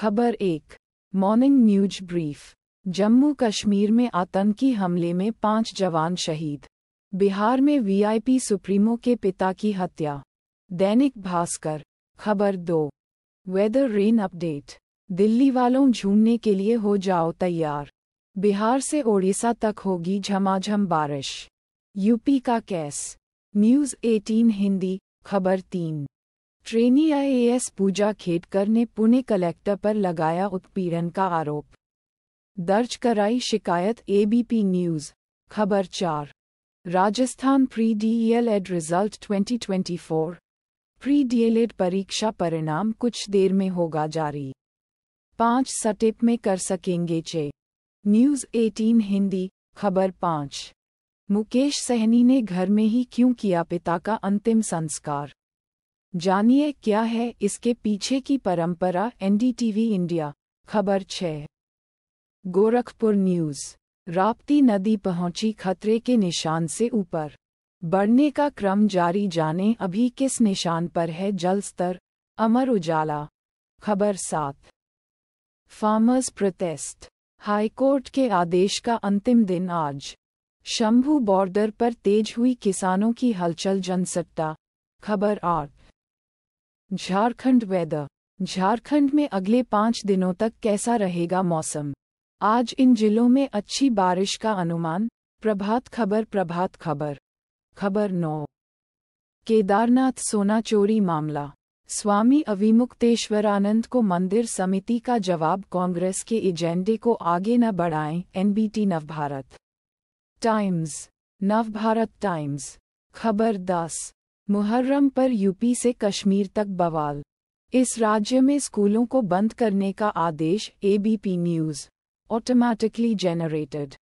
खबर एक morning news brief Jammu Kashmir में आतंकी हमले में पांच जवान शहीद बिहार में वीआईपी सुप्रीमो के पिता की हत्या दैनिक भास्कर खबर दो वेदर रेन अपडेट दिल्ली वालों झूमने के लिए हो जाओ तैयार बिहार से ओडिशा तक होगी झमाझम बारिश यूपी का कैस न्यूज़ 18 हिंदी खबर तीन ट्रेनी आईएएस पूजा खेडकर ने पुणे कलेक्टर पर लगाया उत्पीड़न का आरोप दर्ज कराई शिकायत एबीपी न्यूज खबर चार Rajasthan pre D El Ed result 2024 pre D El Ed परीक्षा परिणाम कुछ देर में होगा जारी पांच सटेप में कर सकेंगे चे न्यूज 18 हिंदी खबर पाँच मुकेश सहनी ने घर में ही क्यों किया पिता का अंतिम संस्कार जानिए क्या है इसके पीछे की परंपरा एनडीटीवी इंडिया खबर छः गोरखपुर न्यूज राप्ती नदी पहुंची खतरे के निशान से ऊपर बढ़ने का क्रम जारी जाने अभी किस निशान पर है जलस्तर अमर उजाला खबर सात फार्मर्स प्रोटेस्ट हाईकोर्ट के आदेश का अंतिम दिन आज शंभू बॉर्डर पर तेज हुई किसानों की हलचल जनसट्टा खबर आठ झारखंड वेदर झारखंड में अगले पाँच दिनों तक कैसा रहेगा मौसम आज इन जिलों में अच्छी बारिश का अनुमान प्रभात खबर प्रभात खबर खबर नौ केदारनाथ सोना चोरी मामला स्वामी अविमुक्तेश्वरानंद को मंदिर समिति का जवाब कांग्रेस के एजेंडे को आगे न बढ़ाएं NBT Navbharat Times Navbharat Times खबर दस मुहर्रम पर यूपी से कश्मीर तक बवाल इस राज्य में स्कूलों को बंद करने का आदेश एबीपी न्यूज़ ऑटोमेटिकली जनरेटेड